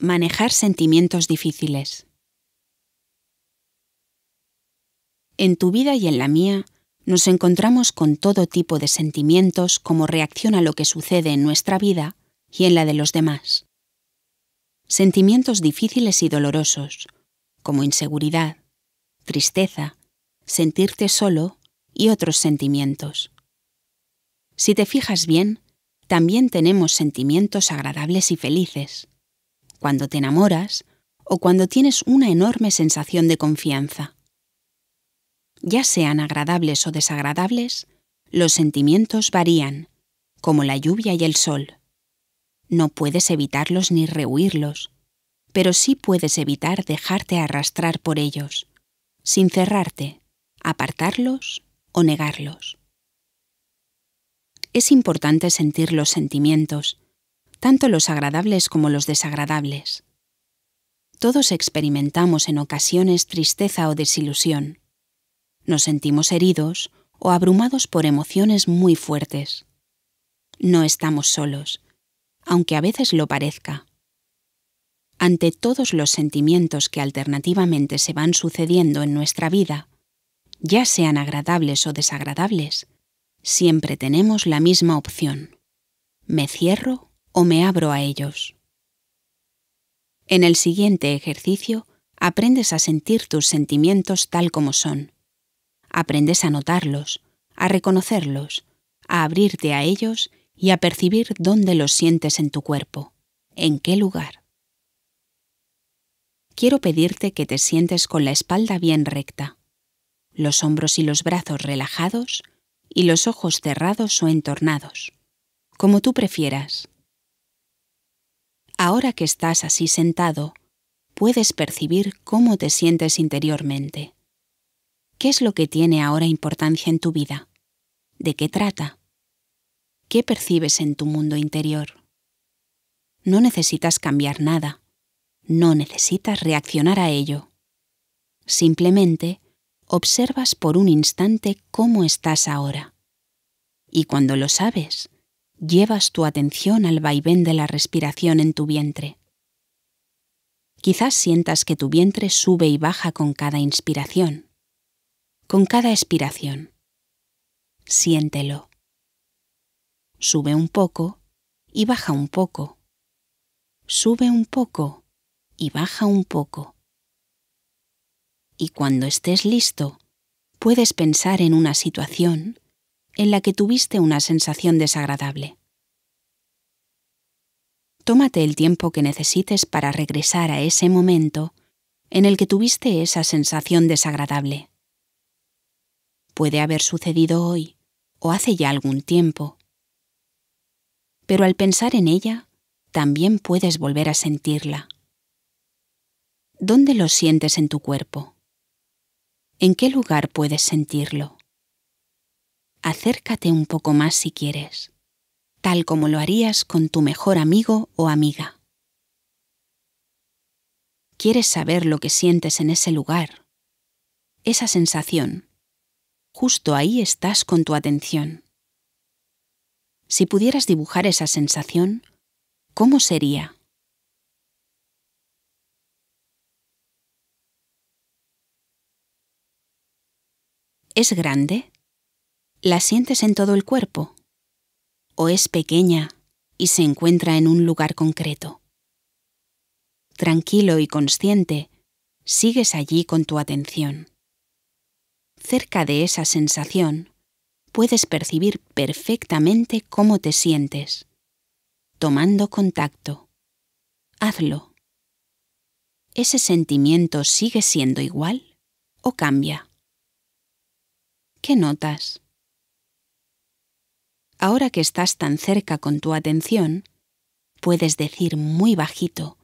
manejar sentimientos difíciles. En tu vida y en la mía, nos encontramos con todo tipo de sentimientos como reacción a lo que sucede en nuestra vida y en la de los demás. Sentimientos difíciles y dolorosos, como inseguridad, tristeza, sentirte solo y otros sentimientos. Si te fijas bien, también tenemos sentimientos agradables y felices, cuando te enamoras o cuando tienes una enorme sensación de confianza. Ya sean agradables o desagradables, los sentimientos varían, como la lluvia y el sol. No puedes evitarlos ni rehuirlos, pero sí puedes evitar dejarte arrastrar por ellos, sin cerrarte, apartarlos o negarlos. Es importante sentir los sentimientos, tanto los agradables como los desagradables. Todos experimentamos en ocasiones tristeza o desilusión. Nos sentimos heridos o abrumados por emociones muy fuertes. No estamos solos, aunque a veces lo parezca. Ante todos los sentimientos que alternativamente se van sucediendo en nuestra vida, ya sean agradables o desagradables, siempre tenemos la misma opción. Me cierro o me abro a ellos. En el siguiente ejercicio, aprendes a sentir tus sentimientos tal como son. Aprendes a notarlos, a reconocerlos, a abrirte a ellos y a percibir dónde los sientes en tu cuerpo, en qué lugar. Quiero pedirte que te sientes con la espalda bien recta, los hombros y los brazos relajados y los ojos cerrados o entornados, como tú prefieras ahora que estás así sentado, puedes percibir cómo te sientes interiormente. ¿Qué es lo que tiene ahora importancia en tu vida? ¿De qué trata? ¿Qué percibes en tu mundo interior? No necesitas cambiar nada. No necesitas reaccionar a ello. Simplemente observas por un instante cómo estás ahora. Y cuando lo sabes, llevas tu atención al vaivén de la respiración en tu vientre. Quizás sientas que tu vientre sube y baja con cada inspiración, con cada expiración. Siéntelo. Sube un poco y baja un poco. Sube un poco y baja un poco. Y cuando estés listo, puedes pensar en una situación, en la que tuviste una sensación desagradable. Tómate el tiempo que necesites para regresar a ese momento en el que tuviste esa sensación desagradable. Puede haber sucedido hoy o hace ya algún tiempo, pero al pensar en ella, también puedes volver a sentirla. ¿Dónde lo sientes en tu cuerpo? ¿En qué lugar puedes sentirlo? acércate un poco más si quieres, tal como lo harías con tu mejor amigo o amiga. Quieres saber lo que sientes en ese lugar, esa sensación. Justo ahí estás con tu atención. Si pudieras dibujar esa sensación, ¿cómo sería? ¿Es grande? ¿La sientes en todo el cuerpo? ¿O es pequeña y se encuentra en un lugar concreto? Tranquilo y consciente, sigues allí con tu atención. Cerca de esa sensación, puedes percibir perfectamente cómo te sientes, tomando contacto. Hazlo. ¿Ese sentimiento sigue siendo igual o cambia? ¿Qué notas? ahora que estás tan cerca con tu atención, puedes decir muy bajito,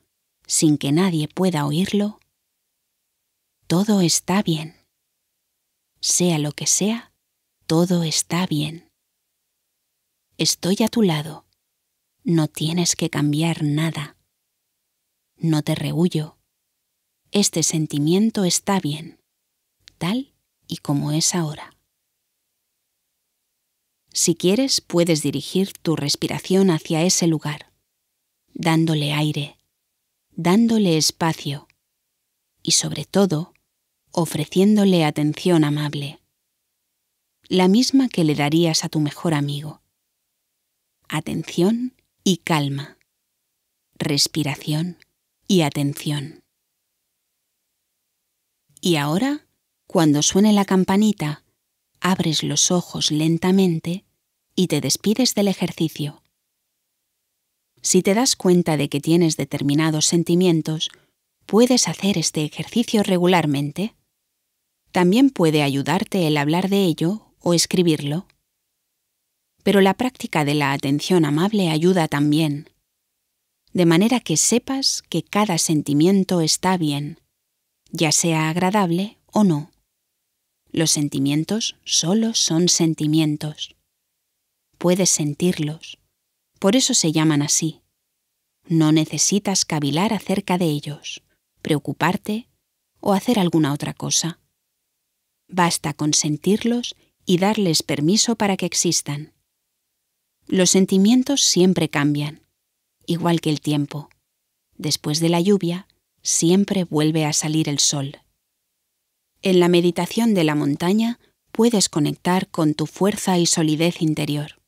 sin que nadie pueda oírlo, todo está bien. Sea lo que sea, todo está bien. Estoy a tu lado. No tienes que cambiar nada. No te rehuyo. Este sentimiento está bien, tal y como es ahora. Si quieres, puedes dirigir tu respiración hacia ese lugar, dándole aire, dándole espacio y sobre todo, ofreciéndole atención amable, la misma que le darías a tu mejor amigo. Atención y calma, respiración y atención. Y ahora, cuando suene la campanita, abres los ojos lentamente y te despides del ejercicio. Si te das cuenta de que tienes determinados sentimientos, puedes hacer este ejercicio regularmente. También puede ayudarte el hablar de ello o escribirlo. Pero la práctica de la atención amable ayuda también, de manera que sepas que cada sentimiento está bien, ya sea agradable o no. Los sentimientos solo son sentimientos puedes sentirlos. Por eso se llaman así. No necesitas cavilar acerca de ellos, preocuparte o hacer alguna otra cosa. Basta con sentirlos y darles permiso para que existan. Los sentimientos siempre cambian, igual que el tiempo. Después de la lluvia, siempre vuelve a salir el sol. En la meditación de la montaña puedes conectar con tu fuerza y solidez interior.